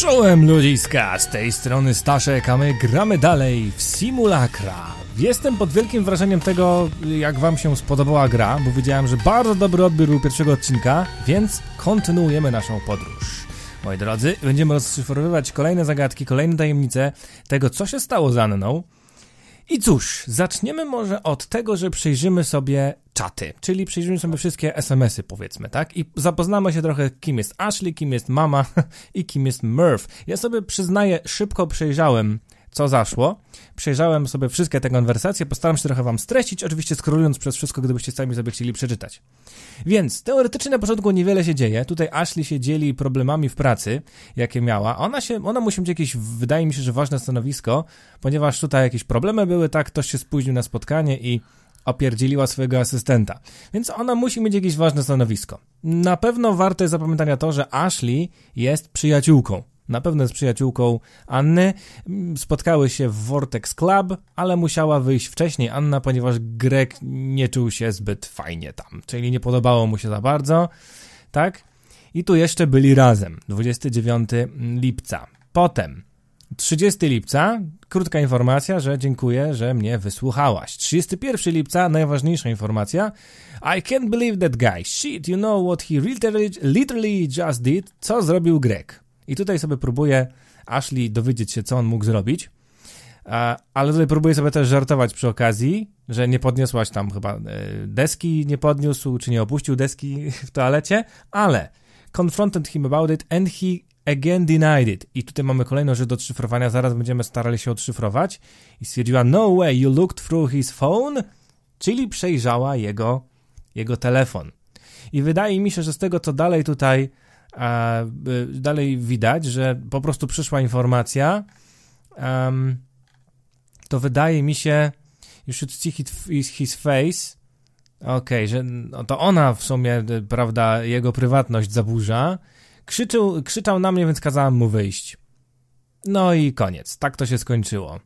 Czołem ludziska, z tej strony Staszek, a my gramy dalej w Simulacra. Jestem pod wielkim wrażeniem tego, jak wam się spodobała gra, bo widziałem, że bardzo dobry odbiór był pierwszego odcinka, więc kontynuujemy naszą podróż. Moi drodzy, będziemy rozszyfrowywać kolejne zagadki, kolejne tajemnice tego, co się stało z Anną, i cóż, zaczniemy może od tego, że przyjrzymy sobie czaty, czyli przyjrzymy sobie wszystkie SMS-y, powiedzmy, tak? I zapoznamy się trochę, kim jest Ashley, kim jest mama i kim jest Murph. Ja sobie przyznaję, szybko przejrzałem co zaszło. Przejrzałem sobie wszystkie te konwersacje, postaram się trochę wam streścić, oczywiście skrolując przez wszystko, gdybyście sami sobie chcieli przeczytać. Więc teoretycznie na początku niewiele się dzieje. Tutaj Ashley się dzieli problemami w pracy, jakie miała. Ona, się, ona musi mieć jakieś, wydaje mi się, że ważne stanowisko, ponieważ tutaj jakieś problemy były, tak, ktoś się spóźnił na spotkanie i opierdzieliła swojego asystenta. Więc ona musi mieć jakieś ważne stanowisko. Na pewno warte jest zapamiętania to, że Ashley jest przyjaciółką na pewno z przyjaciółką Anny. Spotkały się w Vortex Club, ale musiała wyjść wcześniej Anna, ponieważ Greg nie czuł się zbyt fajnie tam, czyli nie podobało mu się za bardzo, tak? I tu jeszcze byli razem, 29 lipca. Potem 30 lipca, krótka informacja, że dziękuję, że mnie wysłuchałaś. 31 lipca, najważniejsza informacja. I can't believe that guy. Shit, you know what he literally, literally just did. Co zrobił Greg? I tutaj sobie próbuje Ashley dowiedzieć się, co on mógł zrobić. Ale tutaj próbuję sobie też żartować przy okazji, że nie podniosłaś tam chyba e, deski, nie podniósł, czy nie opuścił deski w toalecie, ale confronted him about it and he again denied it. I tutaj mamy kolejną rzecz do odszyfrowania, zaraz będziemy starali się odszyfrować. I stwierdziła, no way, you looked through his phone, czyli przejrzała jego, jego telefon. I wydaje mi się, że z tego, co dalej tutaj a y, dalej widać, że po prostu przyszła informacja. Um, to wydaje mi się, you should see his, face. Okej, okay, że no to ona w sumie, y, prawda, jego prywatność zaburza. Krzyczył, krzyczał na mnie, więc kazałam mu wyjść. No i koniec. Tak to się skończyło.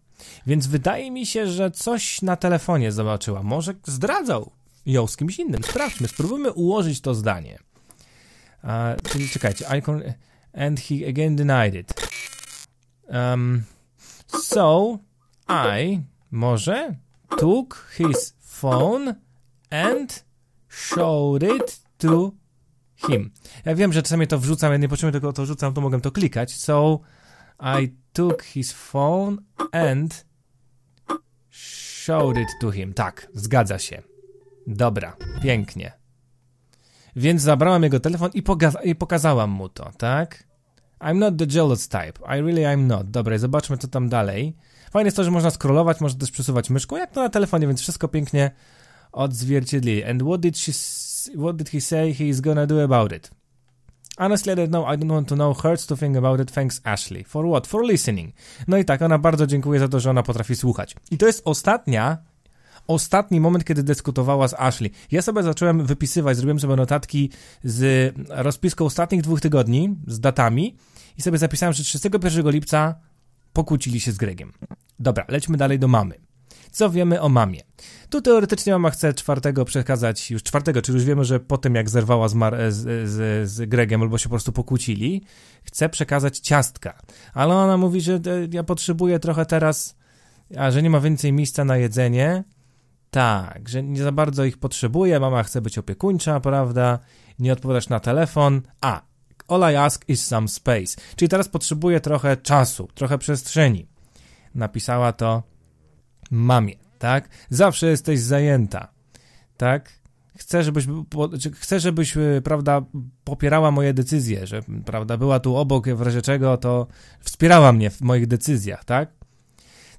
Więc wydaje mi się, że coś na telefonie zobaczyła. Może zdradzał ją z kimś innym. Sprawdźmy, spróbujmy ułożyć to zdanie. E, czyli czekajcie, icon and he again denied it. Um, so I może took his phone and showed it to him. Ja wiem, że czasami to wrzucam, ja nie potrzebuję tylko to wrzucam, to mogę to klikać. So I took his phone and showed it to him. Tak, zgadza się. Dobra, pięknie. Więc zabrałam jego telefon i, i pokazałam mu to, tak? I'm not the jealous type. I really I'm not. Dobra, zobaczmy co tam dalej. Fajne jest to, że można scrollować, można też przesuwać myszką, jak to na telefonie, więc wszystko pięknie odzwierciedli. And what did, she, what did he say he is gonna do about it? Honestly, I don't know, I don't want to know, hurts to think about it, thanks Ashley. For what? For listening. No i tak, ona bardzo dziękuję za to, że ona potrafi słuchać. I to jest ostatnia ostatni moment, kiedy dyskutowała z Ashley. Ja sobie zacząłem wypisywać, zrobiłem sobie notatki z rozpiską ostatnich dwóch tygodni, z datami i sobie zapisałem, że 31 lipca pokłócili się z Gregiem. Dobra, lećmy dalej do mamy. Co wiemy o mamie? Tu teoretycznie mama chce czwartego przekazać, już czwartego, czyli już wiemy, że po tym jak zerwała z, Mar z, z, z Gregiem albo się po prostu pokłócili, chce przekazać ciastka. Ale ona mówi, że e, ja potrzebuję trochę teraz, a że nie ma więcej miejsca na jedzenie, tak, że nie za bardzo ich potrzebuje, mama chce być opiekuńcza, prawda? Nie odpowiadasz na telefon. A, all I ask is some space. Czyli teraz potrzebuje trochę czasu, trochę przestrzeni. Napisała to mamie, tak? Zawsze jesteś zajęta, tak? Chcę, żebyś, chcę, y, żebyś, prawda, popierała moje decyzje, że, prawda, była tu obok, w razie czego to wspierała mnie w moich decyzjach, tak?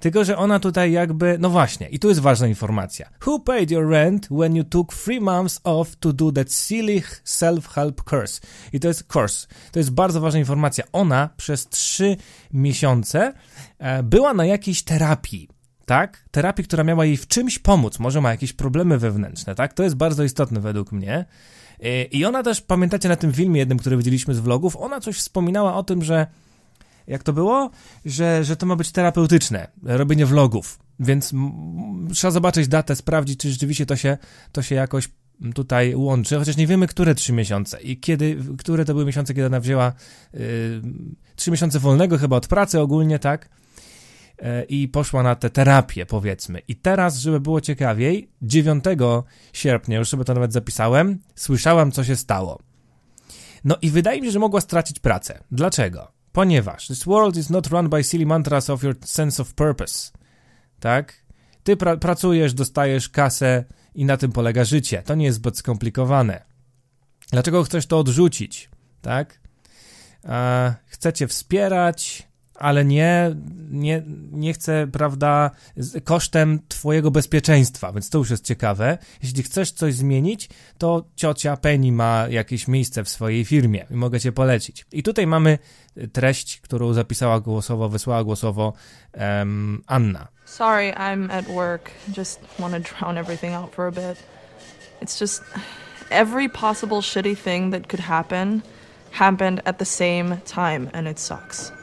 Tylko, że ona tutaj jakby, no właśnie, i tu jest ważna informacja. Who paid your rent when you took three months off to do that silly self-help course? I to jest course. To jest bardzo ważna informacja. Ona przez trzy miesiące e, była na jakiejś terapii tak? Terapii, która miała jej w czymś pomóc, może ma jakieś problemy wewnętrzne, tak? To jest bardzo istotne według mnie. E, I ona też, pamiętacie na tym filmie jednym, który widzieliśmy z vlogów, ona coś wspominała o tym, że jak to było? Że, że to ma być terapeutyczne, robienie vlogów, więc trzeba zobaczyć datę, sprawdzić, czy rzeczywiście to się, to się jakoś tutaj łączy, chociaż nie wiemy, które trzy miesiące i kiedy, które to były miesiące, kiedy ona wzięła yy, trzy yy, miesiące wolnego chyba od pracy ogólnie, tak? Yy, I poszła na tę terapię, powiedzmy. I teraz, żeby było ciekawiej, 9 sierpnia, już sobie to nawet zapisałem, słyszałam, co się stało. No i wydaje mi się, że mogła stracić pracę. Dlaczego? Ponieważ this world is not run by silly mantras of your sense of purpose. Tak? Ty pra pracujesz, dostajesz kasę i na tym polega życie. To nie jest zbyt skomplikowane. Dlaczego chcesz to odrzucić? Tak? E, chcecie wspierać, ale nie, nie, nie chcę, prawda, kosztem twojego bezpieczeństwa, więc to już jest ciekawe. Jeśli chcesz coś zmienić, to ciocia Penny ma jakieś miejsce w swojej firmie i mogę cię polecić. I tutaj mamy y, treść, którą zapisała głosowo, wysłała głosowo um, Anna. Sorry, I'm at work. Just want to drown everything out for a bit. It's just every possible shitty thing that could happen happened at the same time and it sucks.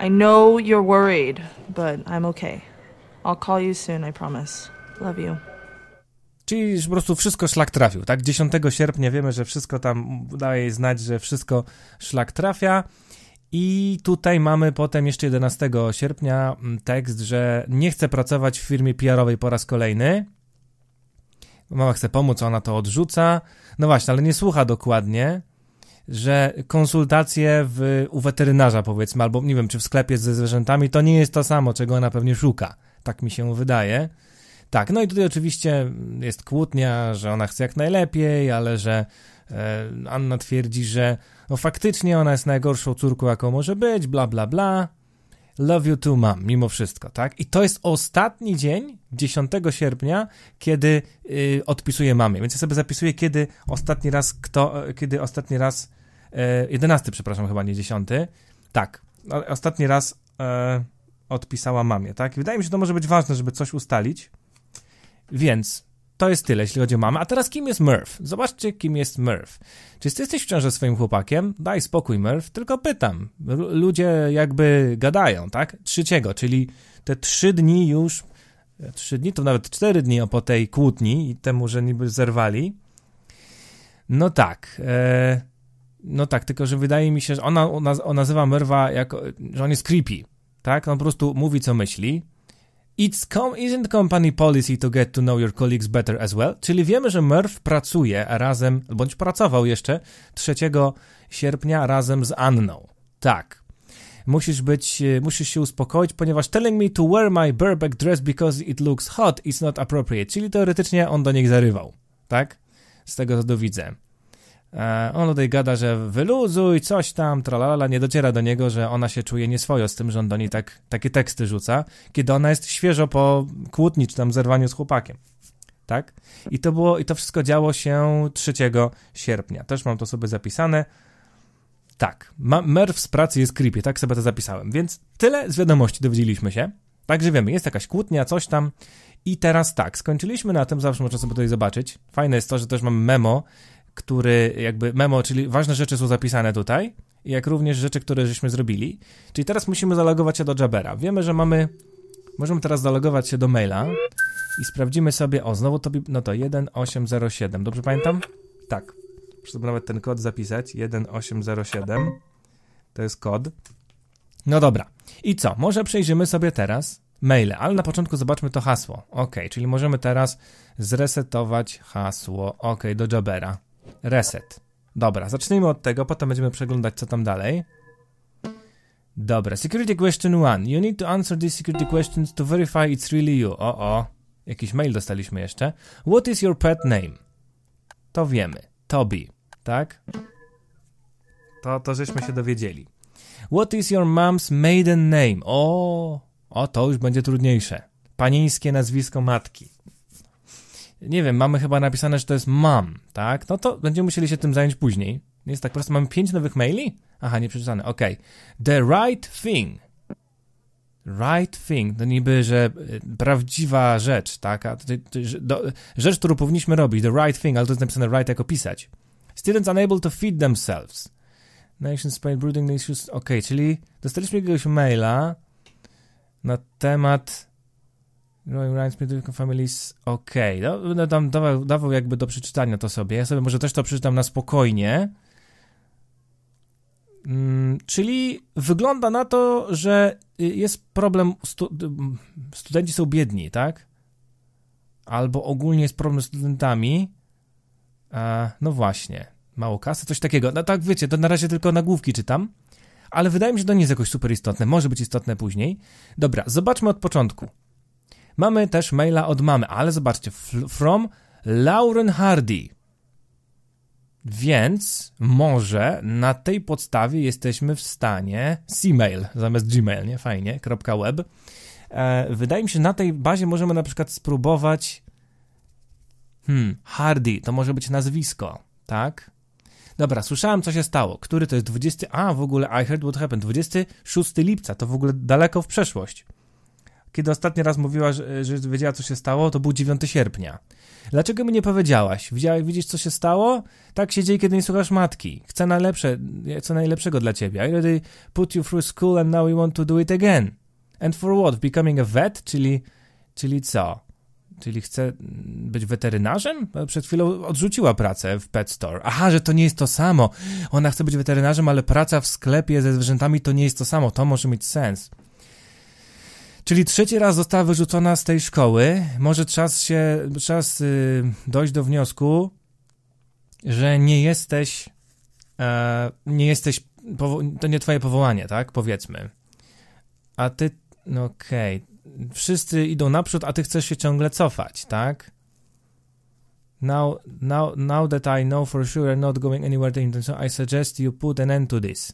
I know you're worried, but I'm okay. I'll call you soon, I promise. Love you. Czyli po prostu wszystko szlak trafił, tak? 10 sierpnia wiemy, że wszystko tam daje znać, że wszystko szlak trafia. I tutaj mamy potem jeszcze 11 sierpnia mm, tekst, że nie chce pracować w firmie PR-owej po raz kolejny. Mama chce pomóc, ona to odrzuca. No właśnie, ale nie słucha dokładnie że konsultacje w, u weterynarza, powiedzmy, albo nie wiem, czy w sklepie ze zwierzętami, to nie jest to samo, czego ona pewnie szuka. Tak mi się wydaje. Tak, no i tutaj oczywiście jest kłótnia, że ona chce jak najlepiej, ale że e, Anna twierdzi, że no faktycznie ona jest najgorszą córką, jaką może być, bla, bla, bla. Love you too, mam, mimo wszystko, tak? I to jest ostatni dzień, 10 sierpnia, kiedy y, odpisuję mamie. Więc ja sobie zapisuję, kiedy ostatni raz kto, e, kiedy ostatni raz 11, e, przepraszam, chyba nie 10. Tak. Ostatni raz e, odpisała mamie, tak? Wydaje mi się, że to może być ważne, żeby coś ustalić. Więc to jest tyle, jeśli chodzi o mamę. A teraz kim jest Murph? Zobaczcie, kim jest Murph. Czy ty jesteś w ciąży swoim chłopakiem? Daj spokój, Murph, tylko pytam. ludzie jakby gadają, tak? Trzeciego, czyli te trzy dni już, e, trzy dni, to nawet cztery dni po tej kłótni i temu, że niby zerwali. No tak, e, no tak, tylko że wydaje mi się, że ona, ona, nazywa Merwa jako, że on jest creepy, tak? On po prostu mówi, co myśli. It's com isn't company policy to get to know your colleagues better as well. Czyli wiemy, że Merv pracuje razem, bądź pracował jeszcze 3 sierpnia razem z Anną. Tak. Musisz być, e, musisz się uspokoić, ponieważ telling me to wear my Burbank dress because it looks hot is not appropriate. Czyli teoretycznie on do niej zarywał, tak? Z tego co widzę. E, on tutaj gada, że wyluzuj, coś tam, tralala, nie dociera do niego, że ona się czuje nieswojo z tym, że on do niej tak, takie teksty rzuca, kiedy ona jest świeżo po kłótni czy tam zerwaniu z chłopakiem. Tak? I to było, i to wszystko działo się 3 sierpnia. Też mam to sobie zapisane. Tak, Merw z pracy jest creepy, tak sobie to zapisałem. Więc tyle z wiadomości dowiedzieliśmy się. Także wiemy, jest jakaś kłótnia, coś tam. I teraz tak, skończyliśmy na tym, zawsze można sobie tutaj zobaczyć. Fajne jest to, że też mam memo który jakby memo, czyli ważne rzeczy są zapisane tutaj, jak również rzeczy, które żeśmy zrobili. Czyli teraz musimy zalogować się do Jabera. Wiemy, że mamy, możemy teraz zalogować się do maila i sprawdzimy sobie, o znowu to, no to 1807, dobrze pamiętam? Tak, muszę nawet ten kod zapisać, 1807, to jest kod. No dobra, i co, może przejrzymy sobie teraz maile, ale na początku zobaczmy to hasło. Ok, czyli możemy teraz zresetować hasło. Ok, do Jabera. Reset. Dobra, zacznijmy od tego, potem będziemy przeglądać co tam dalej. Dobra, security question 1. You need to answer these security questions to verify it's really you. O, o. Jakiś mail dostaliśmy jeszcze. What is your pet name? To wiemy. Toby, tak? To, to żeśmy się dowiedzieli. What is your mom's maiden name? O, o to już będzie trudniejsze. Panieńskie nazwisko matki nie wiem, mamy chyba napisane, że to jest mam, tak? No to będziemy musieli się tym zająć później. Jest tak prostu mamy pięć nowych maili? Aha, nieprzeczytane, okej. Okay. The right thing. Right thing, to niby, że y, prawdziwa rzecz, tak? A, rzecz, którą powinniśmy robić, the right thing, ale to jest napisane right jako pisać. Students unable to feed themselves. Nation Spain brooding issues. Okej, okay, czyli dostaliśmy jakiegoś maila na temat Growing no Ranks, Beautiful Families, okej. Okay. No, no, tam dawał, dawał jakby do przeczytania to sobie. Ja sobie może też to przeczytam na spokojnie. Mm, czyli wygląda na to, że y, jest problem, stu, y, studenci są biedni, tak? Albo ogólnie jest problem z studentami. no właśnie, mało kasy, coś takiego. No tak, wiecie, to na razie tylko nagłówki czytam, ale wydaje mi się, że to nie jest jakoś super istotne. Może być istotne później. Dobra, zobaczmy od początku. Mamy też maila od mamy, ale zobaczcie, from Lauren Hardy. Więc może na tej podstawie jesteśmy w stanie mail zamiast Gmail, nie? Fajnie, .web. E, wydaje mi się, na tej bazie możemy na przykład spróbować hmm, Hardy, to może być nazwisko, tak? Dobra, słyszałem, co się stało. Który to jest 20... A, w ogóle I heard what happened. 26 lipca, to w ogóle daleko w przeszłość kiedy ostatni raz mówiła, że, że wiedziała, co się stało, to był 9 sierpnia. Dlaczego mi nie powiedziałaś? Widziała, widzisz, co się stało? Tak się dzieje, kiedy nie słuchasz matki. Chcę najlepsze, co najlepszego dla ciebie. I already put you through school and now we want to do it again. And for what? Becoming a vet? Czyli, czyli co? Czyli chce być weterynarzem? Przed chwilą odrzuciła pracę w pet store. Aha, że to nie jest to samo. Ona chce być weterynarzem, ale praca w sklepie ze zwierzętami to nie jest to samo. To może mieć sens. Czyli trzeci raz została wyrzucona z tej szkoły. Może czas się, czas y, dojść do wniosku, że nie jesteś, e, nie jesteś, to nie twoje powołanie, tak? Powiedzmy. A ty, no okej, okay. wszyscy idą naprzód, a ty chcesz się ciągle cofać, tak? Now, now, now that I know for sure I'm not going anywhere the intention, I suggest you put an end to this.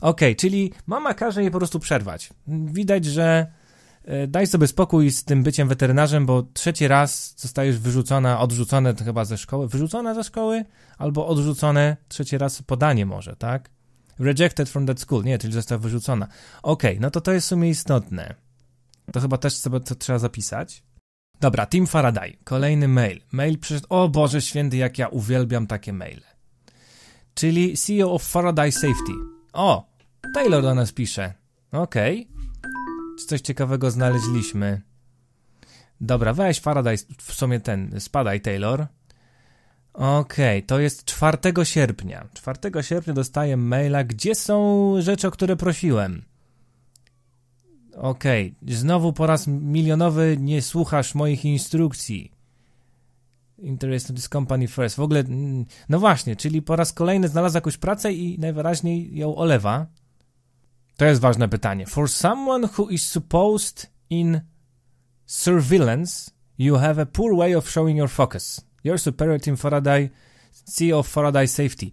Okej, okay, czyli mama każe jej po prostu przerwać. Widać, że E, daj sobie spokój z tym byciem weterynarzem, bo trzeci raz zostajesz wyrzucona, odrzucone chyba ze szkoły, wyrzucona ze szkoły albo odrzucone trzeci raz podanie może, tak? Rejected from that school, nie, czyli została wyrzucona. Okej, okay, no to to jest w sumie istotne. To chyba też sobie to trzeba zapisać. Dobra, Tim Faraday, kolejny mail. Mail przyszedł, o Boże Święty, jak ja uwielbiam takie maile. Czyli CEO of Faraday Safety. O, Taylor do nas pisze. Okej. Okay coś ciekawego znaleźliśmy? Dobra, weź Faraday, w sumie ten, spadaj Taylor. Okej, okay, to jest 4 sierpnia. 4 sierpnia dostaję maila, gdzie są rzeczy, o które prosiłem. Okej, okay, znowu po raz milionowy nie słuchasz moich instrukcji. Interest this company first. W ogóle, mm, no właśnie, czyli po raz kolejny znalazł jakąś pracę i najwyraźniej ją olewa. To jest ważne pytanie. For someone who is supposed in surveillance, you have a poor way of showing your focus. Your superior team Faraday, CEO of Faraday Safety.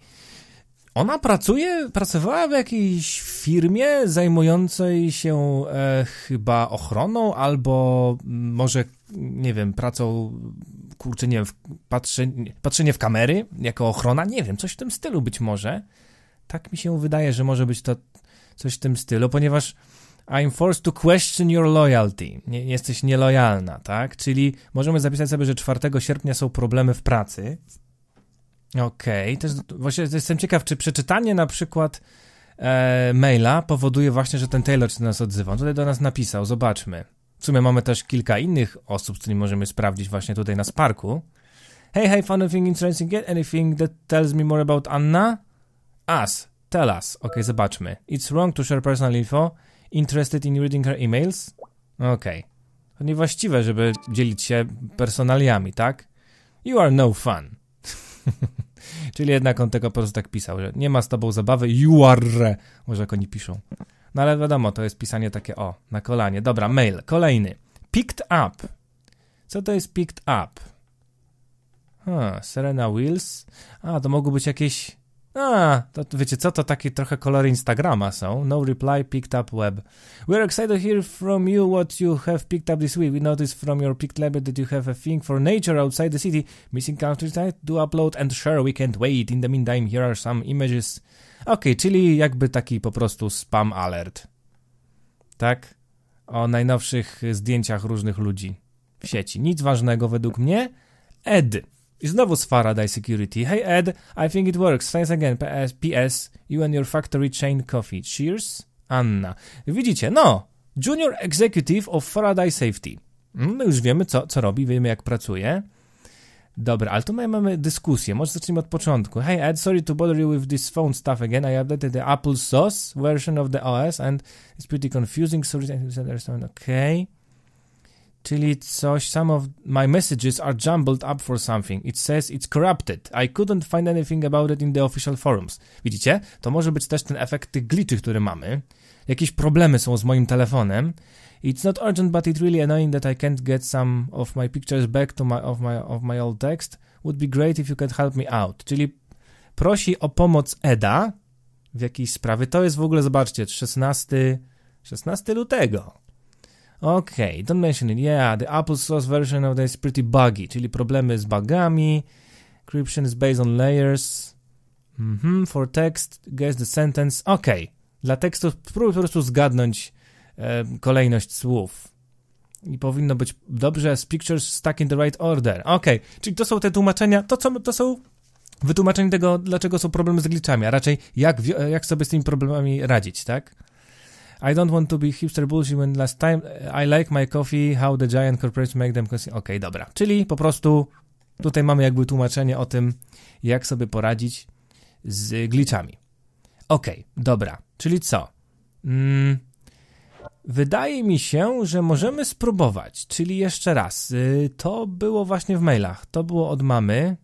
Ona pracuje, pracowała w jakiejś firmie zajmującej się e, chyba ochroną albo mm, może, nie wiem, pracą, kurczę, nie wiem, patrzenie, patrzenie w kamery jako ochrona, nie wiem, coś w tym stylu być może. Tak mi się wydaje, że może być to coś w tym stylu, ponieważ I'm forced to question your loyalty. Nie, jesteś nielojalna, tak? Czyli możemy zapisać sobie, że 4 sierpnia są problemy w pracy. Okej, okay. też właśnie jestem ciekaw, czy przeczytanie na przykład e, maila powoduje właśnie, że ten Taylor się do nas odzywa. On tutaj do nas napisał, zobaczmy. W sumie mamy też kilka innych osób, z którymi możemy sprawdzić właśnie tutaj na Sparku. Hey, hey, funny anything interesting yet? Anything that tells me more about Anna? Us. Tell us. Ok, zobaczmy. It's wrong to share personal info. Interested in reading her emails? Ok. To niewłaściwe, żeby dzielić się personaliami, tak? You are no fun. Czyli jednak on tego po prostu tak pisał, że nie ma z tobą zabawy, you are. Może jak oni piszą. No ale wiadomo, to jest pisanie takie o, na kolanie. Dobra, mail. Kolejny. Picked up. Co to jest picked up? Serena Wills. A, to mogły być jakieś a, to wiecie co, to takie trochę kolory Instagrama są. No reply picked up web. We're excited to hear from you what you have picked up this week. We noticed from your picked lab that you have a thing for nature outside the city. Missing countryside? Eh? Do upload and share. We can't wait. In the meantime, here are some images. Ok, czyli jakby taki po prostu spam alert. Tak? O najnowszych zdjęciach różnych ludzi w sieci. Nic ważnego według mnie. Ed. I znowu z Faraday Security. Hey Ed, I think it works. Thanks again. PS, PS you and your factory chain coffee. Cheers, Anna. Widzicie, no, Junior Executive of Faraday Safety. Mm, my już wiemy, co, co robi, wiemy, jak pracuje. Dobra, ale tu mamy dyskusję. Może zacznijmy od początku. Hey Ed, sorry to bother you with this phone stuff again. I updated the Apple Sauce version of the OS and it's pretty confusing. Sorry, I understand. there's Okay czyli coś, some of my messages are jumbled up for something. It says it's corrupted. I couldn't find anything about it in the official forums. Widzicie? To może być też ten efekt tych gliczy, który mamy. Jakieś problemy są z moim telefonem. It's not urgent, but it really annoying that I can't get some of my pictures back to my, of my, of my old text. Would be great if you could help me out. Czyli prosi o pomoc Eda w jakiejś sprawie. To jest w ogóle, zobaczcie, 16, 16 lutego. Okay, don't mention it. Yeah, the Apple Source version of that is pretty buggy, czyli problemy z bugami. Encryption is based on layers. Mm -hmm, for text, guess the sentence. Okay, dla tekstu spróbuj po prostu zgadnąć e, kolejność słów. I powinno być dobrze z pictures stuck in the right order. Okej, okay. czyli to są te tłumaczenia, to, co, to są wytłumaczenia tego, dlaczego są problemy z glitchami, a raczej jak, jak sobie z tymi problemami radzić, tak? I don't want to be hipster bullshit when last time eh, I like my coffee, how the giant corporations make them consume. okay, dobra. Czyli po prostu tutaj mamy jakby tłumaczenie o tym, jak sobie poradzić z glitchami. Ok, okay, dobra. Czyli co? Mm, wydaje mi się, że możemy spróbować. Czyli jeszcze raz. Y, to było właśnie w mailach. To było od mamy.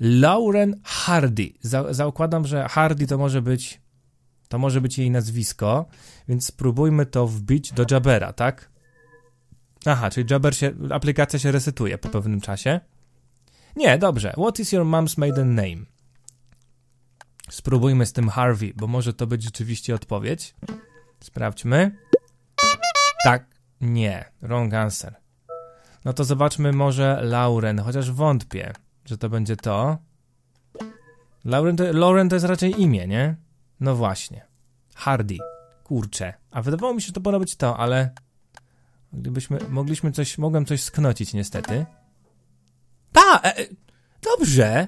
Lauren Hardy. Za zakładam, że Hardy to może być to może być jej nazwisko, więc spróbujmy to wbić do Jabera, tak? Aha, czyli Jabber się, aplikacja się resetuje po pewnym czasie. Nie, dobrze. What is your mom's maiden name? Spróbujmy z tym Harvey, bo może to być rzeczywiście odpowiedź. Sprawdźmy. Tak, nie. Wrong answer. No to zobaczmy może Lauren, chociaż wątpię, że to będzie to. Lauren to, Lauren to jest raczej imię, nie? No właśnie. Hardy. Kurczę. A wydawało mi się, że to powinno być to, ale gdybyśmy, mogliśmy coś, mogłem coś sknocić niestety. Pa! E, e, dobrze!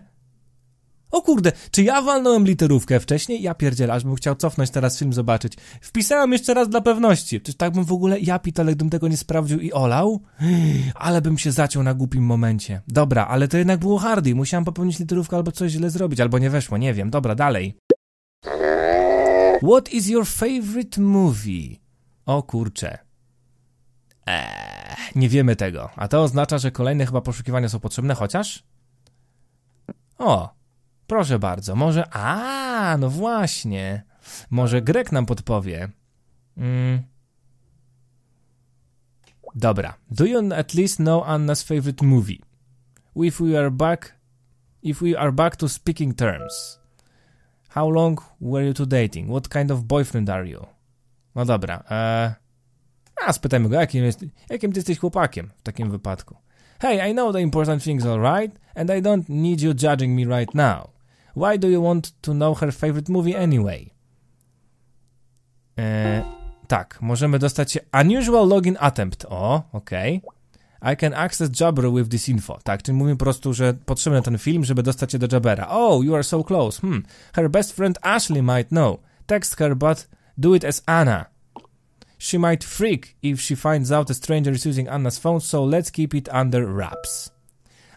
O kurde, czy ja walnąłem literówkę wcześniej? Ja pierdzielę, aż bym chciał cofnąć teraz film zobaczyć. Wpisałem jeszcze raz dla pewności. Czyż tak bym w ogóle, ja pitole, gdybym tego nie sprawdził i olał? Ale bym się zaciął na głupim momencie. Dobra, ale to jednak było hardy, musiałem popełnić literówkę albo coś źle zrobić, albo nie weszło, nie wiem. Dobra, dalej. What is your favorite movie? O kurcze. Eee, nie wiemy tego. A to oznacza, że kolejne chyba poszukiwania są potrzebne, chociaż? O, proszę bardzo. Może... A, no właśnie. Może Grek nam podpowie. Mm. Dobra. Do you at least know Anna's favorite movie? If we are back... If we are back to speaking terms. How long were you two dating? What kind of boyfriend are you? No dobra. Eee, a spytajmy go, jakim, jest, jakim ty jesteś chłopakiem w takim wypadku. Hey, I know the important things, alright? And I don't need you judging me right now. Why do you want to know her favorite movie anyway? Eee, tak, możemy dostać się Unusual Login Attempt. O, okej. Okay. I can access Jabber with this info. Tak, czyli mówimy po prostu, że potrzebny ten film, żeby dostać się do Jabbera. Oh, you are so close. Hmm. Her best friend Ashley might know. Text her, but do it as Anna. She might freak if she finds out a stranger is using Anna's phone, so let's keep it under wraps.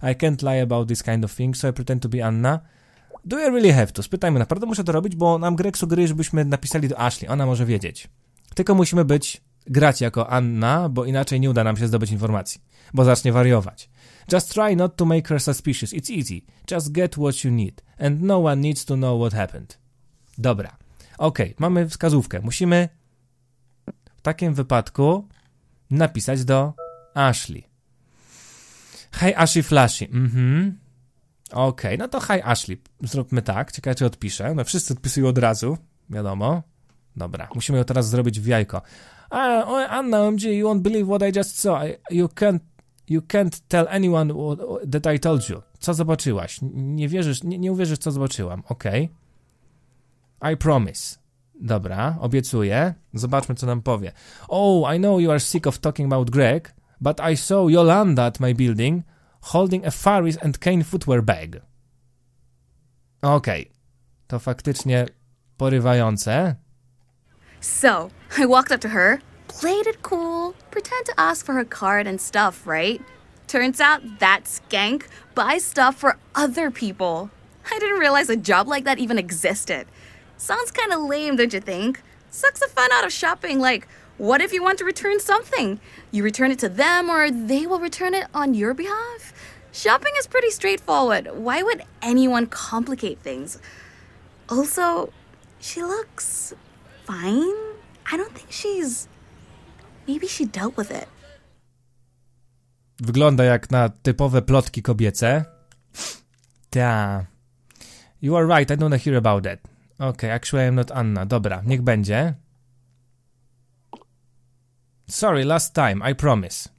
I can't lie about this kind of thing, so I pretend to be Anna. Do I really have to? Spytajmy, naprawdę muszę to robić, bo nam Greg sugeruje, żebyśmy napisali do Ashley. Ona może wiedzieć. Tylko musimy być grać jako Anna, bo inaczej nie uda nam się zdobyć informacji, bo zacznie wariować. Just try not to make her suspicious, it's easy. Just get what you need, and no one needs to know what happened. Dobra, okej, okay. mamy wskazówkę. Musimy w takim wypadku napisać do Ashley. Hej Ashley Flashy, mhm. Okej, okay. no to hej Ashley, zróbmy tak, ciekawe czy odpiszę. No wszyscy odpisują od razu, wiadomo. Dobra, musimy ją teraz zrobić w jajko. Anna, you won't believe what I just saw. You can't, you can't tell anyone that I told you. Co zobaczyłaś? Nie wierzysz, nie, nie uwierzysz, co zobaczyłam. OK. I promise. Dobra, obiecuję. Zobaczmy, co nam powie. Oh, I know you are sick of talking about Greg, but I saw Yolanda at my building holding a Faris and Kane footwear bag. Okej. Okay. To faktycznie porywające. So I walked up to her, played it cool, pretend to ask for her card and stuff, right? Turns out that skank buys stuff for other people. I didn't realize a job like that even existed. Sounds kinda lame, don't you think? Sucks the fun out of shopping, like, what if you want to return something? You return it to them or they will return it on your behalf? Shopping is pretty straightforward. Why would anyone complicate things? Also, she looks fine. I don't think she's. Maybe she dealt with it. Wygląda jak na typowe plotki kobiece. Ta. You are right, I don't hear about it. Okay, actually I'm not Anna. Dobra, niech będzie. Sorry, last time, I promise.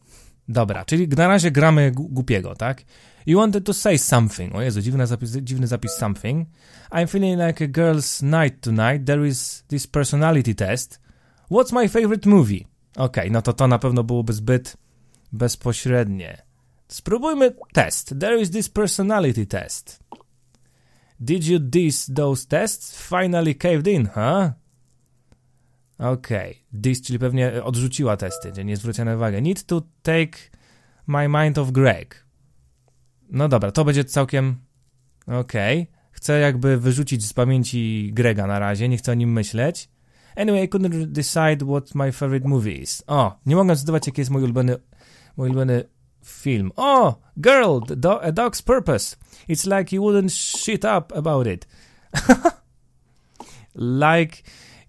Dobra, czyli na razie gramy głupiego, tak? You wanted to say something. O Jezu, dziwny zapis, dziwny zapis something. I'm feeling like a girl's night tonight. There is this personality test. What's my favorite movie? Ok, no to to na pewno byłoby zbyt bezpośrednie. Spróbujmy test. There is this personality test. Did you this those tests? Finally caved in, huh? Okej. Okay. This, czyli pewnie odrzuciła testy, gdzie nie zwróciono uwagi. Need to take my mind off Greg. No dobra, to będzie całkiem. Okej. Okay. Chcę jakby wyrzucić z pamięci Grega na razie, nie chcę o nim myśleć. Anyway, I couldn't decide what my favorite movie is. O, nie mogę zdecydować, jaki jest mój ulubiony, mój ulubiony film. O, Girl, do, A Dog's Purpose. It's like you wouldn't shit up about it. like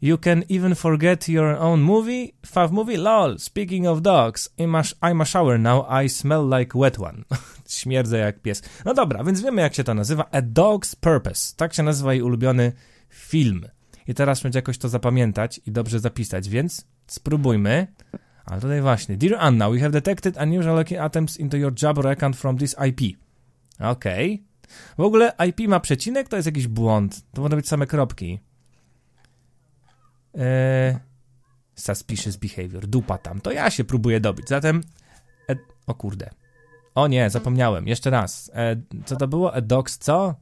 You can even forget your own movie. Fav movie? Lol. Speaking of dogs, I'm a, I'm a shower now. I smell like wet one. Śmierdzę jak pies. No dobra, więc wiemy jak się to nazywa. A Dog's Purpose. Tak się nazywa jej ulubiony film. I teraz będzie jakoś to zapamiętać i dobrze zapisać, więc spróbujmy. A tutaj właśnie. Dear Anna, we have detected unusual attempts into your Jabber account from this IP. Okej. Okay. W ogóle IP ma przecinek, to jest jakiś błąd. To mogą być same kropki. E, suspicious behavior, dupa tam. To ja się próbuję dobić. Zatem. E, o kurde. O nie, zapomniałem. Jeszcze raz. E, co to było? A e, dogs co?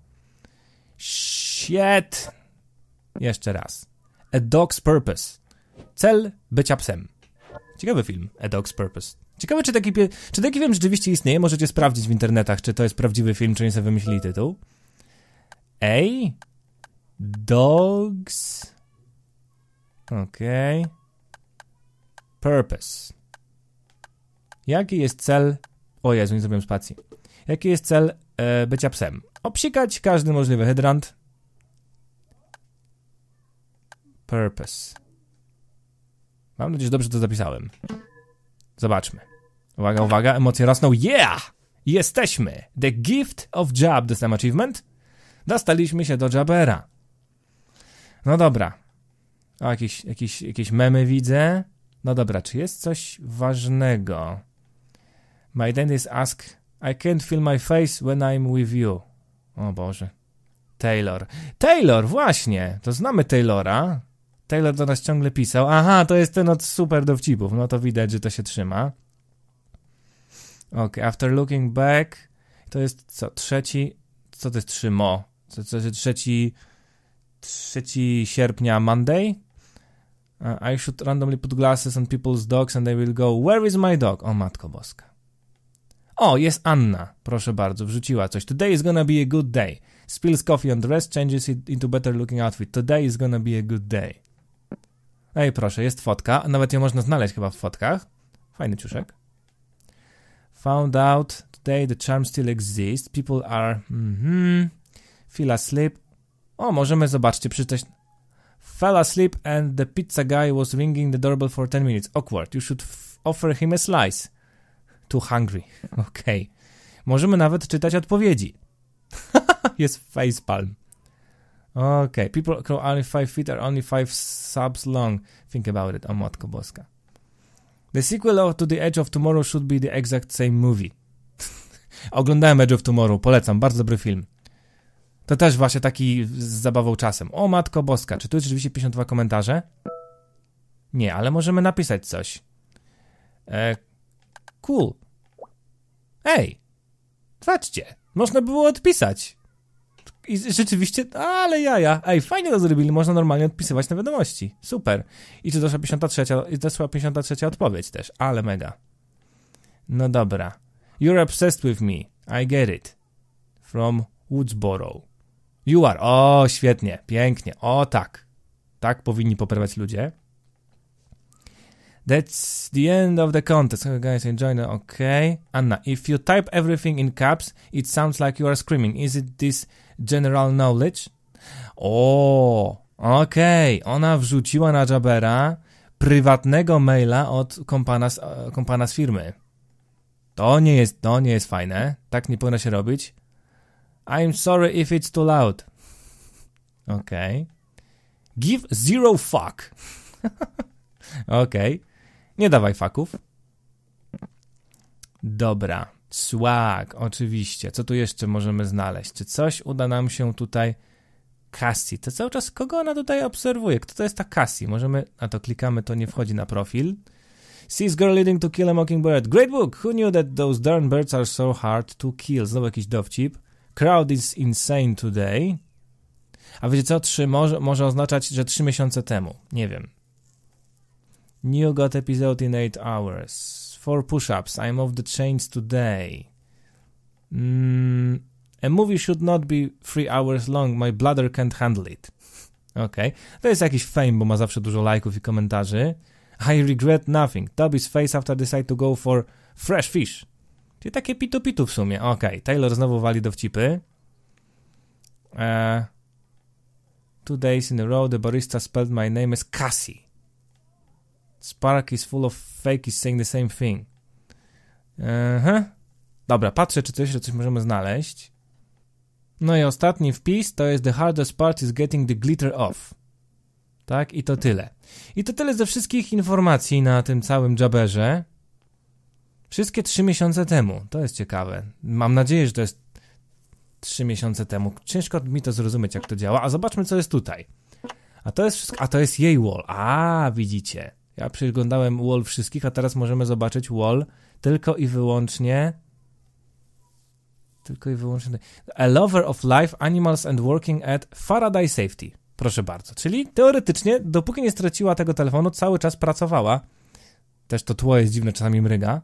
Shit! Jeszcze raz. A dog's purpose. Cel bycia psem. Ciekawy film. A dog's purpose. Ciekawe, czy taki, czy taki film rzeczywiście istnieje. Możecie sprawdzić w internetach, czy to jest prawdziwy film, czy nie sobie wymyślili tytuł. Ej? Dogs... Okej. Purpose. Jaki jest cel... O Jezu, nie zrobiłem spacji. Jaki jest cel e, bycia psem? Obsikać każdy możliwy hydrant. Purpose. Mam nadzieję, że dobrze to zapisałem. Zobaczmy. Uwaga, uwaga, emocje rosną. Yeah! Jesteśmy! The gift of job. same achievement. Dostaliśmy się do Jabera. No dobra, o, jakieś, jakieś, jakieś memy widzę. No dobra, czy jest coś ważnego? My dentist ask, I can't feel my face when I'm with you. O Boże. Taylor. Taylor, właśnie! To znamy Taylora. Taylor do nas ciągle pisał. Aha, to jest ten od super dowcipów. No to widać, że to się trzyma. Ok, after looking back. To jest co? Trzeci. Co to jest trzymo? Co, co, trzeci. 3 sierpnia Monday? Uh, I should randomly put glasses on people's dogs and they will go, where is my dog? O matko boska. O, jest Anna. Proszę bardzo, wrzuciła coś. Today is gonna be a good day. Spills coffee on the rest, changes it into better looking outfit. Today is gonna be a good day. Ej, no proszę, jest fotka. Nawet ją można znaleźć chyba w fotkach. Fajny ciuszek. Found out today the charm still exists. People are... Mm -hmm, feel asleep. O, możemy, zobaczcie, przeczytać... Fell asleep and the pizza guy was ringing the doorbell for 10 minutes. Awkward. You should offer him a slice. Too hungry. Okej. Okay. Możemy nawet czytać odpowiedzi. Jest facepalm. Okej. Okay. People grow only 5 feet are only 5 subs long. Think about it. O matko boska. The sequel to The Edge of Tomorrow should be the exact same movie. Oglądałem Edge of Tomorrow. Polecam. Bardzo dobry film. To też właśnie taki z zabawą czasem. O matko boska, czy tu jest rzeczywiście 52 komentarze? Nie, ale możemy napisać coś. E, cool. Ej, patrzcie, można było odpisać. I rzeczywiście, ale jaja. Ej, fajnie to zrobili, można normalnie odpisywać na wiadomości. Super. I tu doszła 53, i doszła 53 odpowiedź też, ale mega. No dobra. You're obsessed with me. I get it. From Woodsboro. You are. O, świetnie, pięknie. O, tak. Tak powinni poprawiać ludzie. That's the end of the contest. Okay, guys, enjoy the... Okay. Anna, if you type everything in caps, it sounds like you are screaming. Is it this general knowledge? O, okej. Okay. Ona wrzuciła na Jabera prywatnego maila od kompana z, kompana z firmy. To nie jest, to nie jest fajne. Tak nie powinno się robić. I'm sorry if it's too loud. Ok. Okay. Give zero fuck. ok. Okay. Nie dawaj faków. Dobra. Swag, oczywiście. Co tu jeszcze możemy znaleźć? Czy coś uda nam się tutaj... Cassie. To cały czas kogo ona tutaj obserwuje? Kto to jest ta Cassie? Możemy... A to klikamy, to nie wchodzi na profil. Sees girl leading to kill a mockingbird. Great book! Who knew that those darn birds are so hard to kill? Znowu jakiś dowcip. Crowd is insane today. A wiecie co? Trzy może, może oznaczać, że trzy miesiące temu. Nie wiem. New got episode in 8 hours. Four push-ups. I'm off the chains today. Mm, a movie should not be three hours long. My bladder can't handle it. Okej. Okay. To jest jakiś fame, bo ma zawsze dużo lajków i komentarzy. I regret nothing. Toby's face after decide to go for fresh fish. Czyli takie pitu-pitu w sumie. Okej, okay. Taylor znowu wali dowcipy. Uh, two days in a row the barista spelled my name as Cassie. Spark is full of fake is saying the same thing. -huh. Dobra, patrzę, czy coś, coś możemy znaleźć. No i ostatni wpis to jest The hardest part is getting the glitter off. Tak, i to tyle. I to tyle ze wszystkich informacji na tym całym Jabberze. Wszystkie trzy miesiące temu. To jest ciekawe. Mam nadzieję, że to jest trzy miesiące temu. Ciężko mi to zrozumieć, jak to działa. A zobaczmy, co jest tutaj. A to jest wszystko. A to jest jej wall. A, widzicie. Ja przeglądałem wall wszystkich, a teraz możemy zobaczyć wall tylko i wyłącznie. Tylko i wyłącznie. A lover of life, animals and working at Faraday Safety. Proszę bardzo. Czyli teoretycznie, dopóki nie straciła tego telefonu, cały czas pracowała. Też to tło jest dziwne, czasami mryga.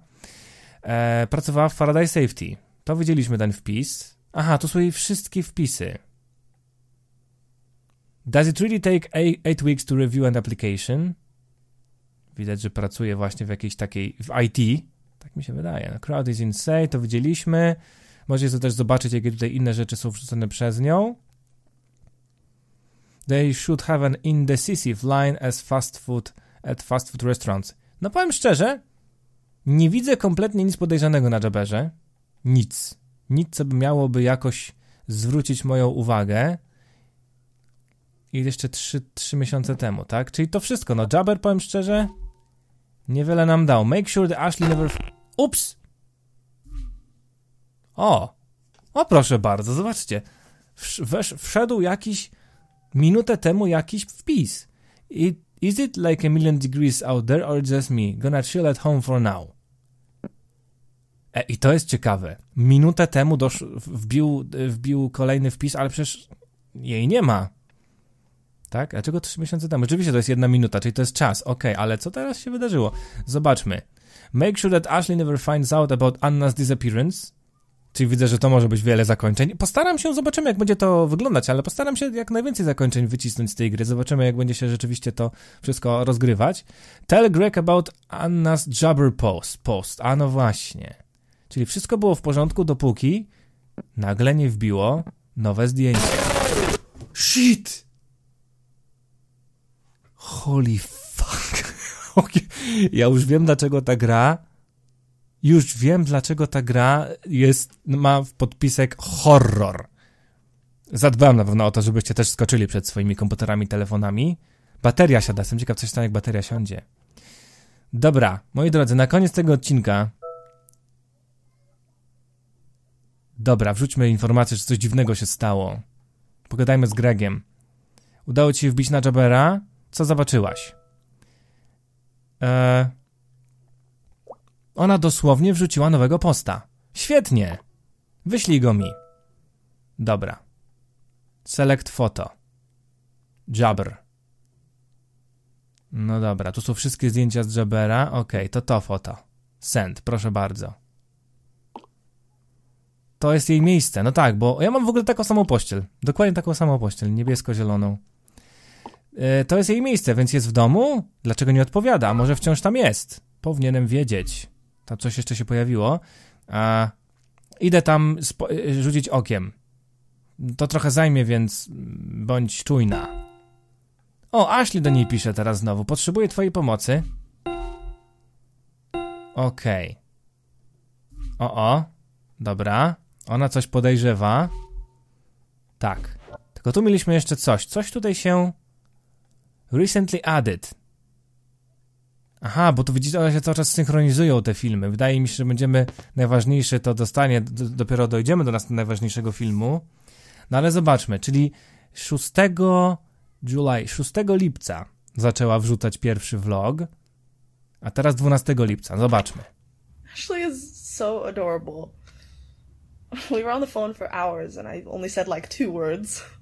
E, pracowała w Faraday Safety. To widzieliśmy ten wpis. Aha, to są jej wszystkie wpisy. Does it really take 8 weeks to review an application? Widać, że pracuje właśnie w jakiejś takiej, w IT. Tak mi się wydaje. No, crowd is insane, to widzieliśmy. Możecie to też zobaczyć, jakie tutaj inne rzeczy są wrzucone przez nią. They should have an indecisive line as fast food at fast food restaurants. No powiem szczerze, nie widzę kompletnie nic podejrzanego na Jabberze. Nic. Nic, co by miałoby jakoś zwrócić moją uwagę. I jeszcze 3, 3 miesiące temu, tak? Czyli to wszystko. No, Jabber, powiem szczerze, niewiele nam dał. Make sure the Ashley never... Ups! O! O, proszę bardzo, zobaczcie. Wesz, wszedł jakiś... Minutę temu jakiś wpis. It Is it like a million degrees out there or just me? Gonna chill at home for now. E, I to jest ciekawe. Minutę temu dosz, wbił, e, wbił kolejny wpis, ale przecież jej nie ma. Tak? A czego trzy miesiące temu? Oczywiście to jest jedna minuta, czyli to jest czas. Ok, ale co teraz się wydarzyło? Zobaczmy. Make sure that Ashley never finds out about Anna's disappearance. Czyli widzę, że to może być wiele zakończeń. Postaram się, zobaczymy jak będzie to wyglądać, ale postaram się jak najwięcej zakończeń wycisnąć z tej gry. Zobaczymy jak będzie się rzeczywiście to wszystko rozgrywać. Tell Greg about Anna's jabber post. post. A no właśnie. Czyli wszystko było w porządku, dopóki nagle nie wbiło nowe zdjęcie. Shit! Holy fuck. ja już wiem, dlaczego ta gra. Już wiem, dlaczego ta gra jest, ma w podpisek horror. Zadbałem na pewno o to, żebyście też skoczyli przed swoimi komputerami, telefonami. Bateria siada, jestem ciekaw, coś tam jak bateria siądzie. Dobra, moi drodzy, na koniec tego odcinka Dobra, wrzućmy informację, że coś dziwnego się stało. Pogadajmy z Gregiem. Udało ci się wbić na Jabera? Co zobaczyłaś? Eee... Ona dosłownie wrzuciła nowego posta. Świetnie! Wyślij go mi. Dobra. Select photo. Jabber. No dobra, tu są wszystkie zdjęcia z Jabera. Ok, to to foto. Send, proszę bardzo to jest jej miejsce. No tak, bo ja mam w ogóle taką samą pościel. Dokładnie taką samą pościel, niebiesko-zieloną. E, to jest jej miejsce, więc jest w domu? Dlaczego nie odpowiada? Może wciąż tam jest? Powinienem wiedzieć. Tam coś jeszcze się pojawiło. A idę tam e, rzucić okiem. To trochę zajmie, więc bądź czujna. O, Ashley do niej pisze teraz znowu. Potrzebuję twojej pomocy. Okej. Okay. O, o. Dobra. Ona coś podejrzewa. Tak. Tylko tu mieliśmy jeszcze coś. Coś tutaj się... Recently added. Aha, bo tu widzicie, one się cały czas synchronizują te filmy. Wydaje mi się, że będziemy najważniejszy to dostanie, do, dopiero dojdziemy do nas najważniejszego filmu. No ale zobaczmy, czyli 6 July, 6 lipca zaczęła wrzucać pierwszy vlog, a teraz 12 lipca. Zobaczmy. Ashley is so adorable. we were on the phone for hours and I only said like two words.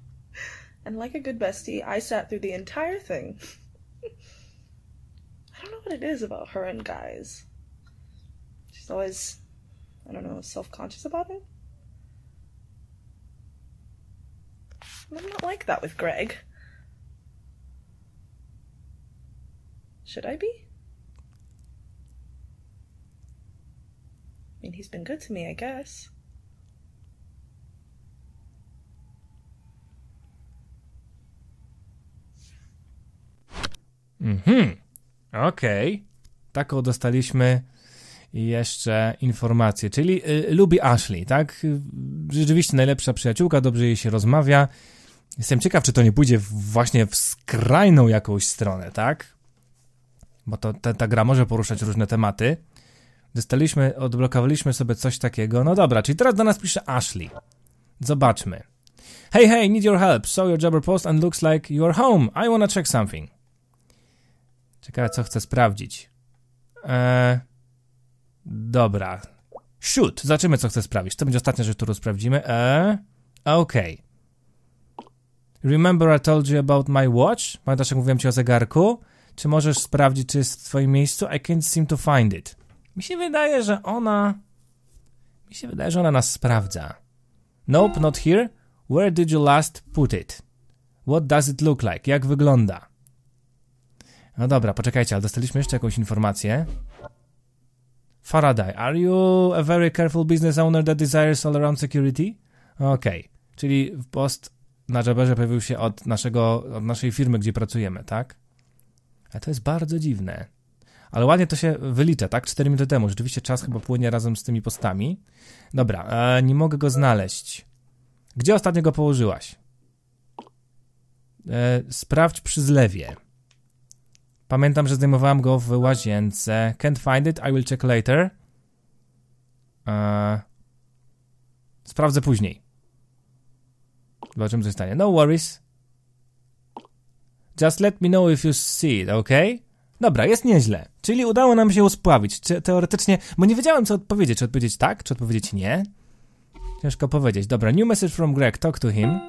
And like a good bestie, I sat through the entire thing. I don't know what it is about her and guys. She's always, I don't know, self conscious about it. I'm not like that with Greg. Should I be? I mean, he's been good to me, I guess. Mhm, okej. Okay. Taką dostaliśmy jeszcze informację, czyli y, lubi Ashley, tak? Rzeczywiście najlepsza przyjaciółka, dobrze jej się rozmawia. Jestem ciekaw, czy to nie pójdzie właśnie w skrajną jakąś stronę, tak? Bo to, ta, ta gra może poruszać różne tematy. Dostaliśmy, odblokowaliśmy sobie coś takiego. No dobra, czyli teraz do nas pisze Ashley. Zobaczmy. Hey, hey, need your help. Saw your Jabber post and looks like you're home. I wanna check something. Ciekawe, co chcę sprawdzić. Eee, dobra. Shoot! Zobaczymy, co chcę sprawdzić. To będzie ostatnia rzecz, którą sprawdzimy. Eee, okej. Okay. Remember I told you about my watch? Pamiętasz, jak mówiłem ci o zegarku? Czy możesz sprawdzić, czy jest w twoim miejscu? I can't seem to find it. Mi się wydaje, że ona... Mi się wydaje, że ona nas sprawdza. Nope, not here. Where did you last put it? What does it look like? Jak wygląda? No dobra, poczekajcie, ale dostaliśmy jeszcze jakąś informację. Faraday, are you a very careful business owner that desires all around security? Okej, okay. czyli post na Jabberze pojawił się od, naszego, od naszej firmy, gdzie pracujemy, tak? Ale to jest bardzo dziwne. Ale ładnie to się wylicza, tak? 4 minuty temu. Rzeczywiście czas chyba płynie razem z tymi postami. Dobra, e, nie mogę go znaleźć. Gdzie ostatnio go położyłaś? E, sprawdź przy zlewie. Pamiętam, że zdejmowałem go w łazience. Can't find it, I will check later. Eee, sprawdzę później. Zobaczymy, co się stanie. No worries. Just let me know if you see it, ok? Dobra, jest nieźle. Czyli udało nam się uspławić. Czy teoretycznie, bo nie wiedziałem, co odpowiedzieć. Czy odpowiedzieć tak, czy odpowiedzieć nie? Ciężko powiedzieć. Dobra, new message from Greg, talk to him.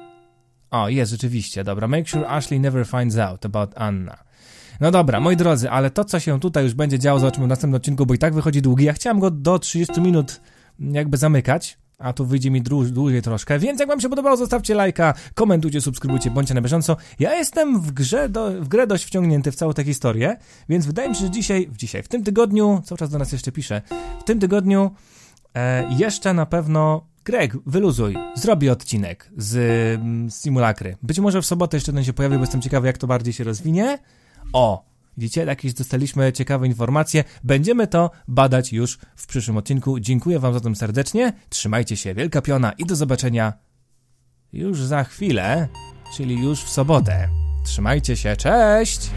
O, jest, rzeczywiście, dobra. Make sure Ashley never finds out about Anna. No dobra, moi drodzy, ale to, co się tutaj już będzie działo, zobaczymy w następnym odcinku, bo i tak wychodzi długi. Ja chciałem go do 30 minut jakby zamykać, a tu wyjdzie mi dłuż, dłużej troszkę, więc jak wam się podobało, zostawcie lajka, komentujcie, subskrybujcie, bądźcie na bieżąco. Ja jestem w, grze do, w grę dość wciągnięty w całą tę historię, więc wydaje mi się, że dzisiaj, w dzisiaj, w tym tygodniu, cały czas do nas jeszcze pisze, w tym tygodniu e, jeszcze na pewno Greg, wyluzuj, zrobi odcinek z, mm, z simulakry. Być może w sobotę jeszcze ten się pojawi, bo jestem ciekawy, jak to bardziej się rozwinie. O, widzicie, jakieś dostaliśmy ciekawe informacje. Będziemy to badać już w przyszłym odcinku. Dziękuję Wam za to serdecznie. Trzymajcie się, wielka piona i do zobaczenia już za chwilę, czyli już w sobotę. Trzymajcie się, cześć!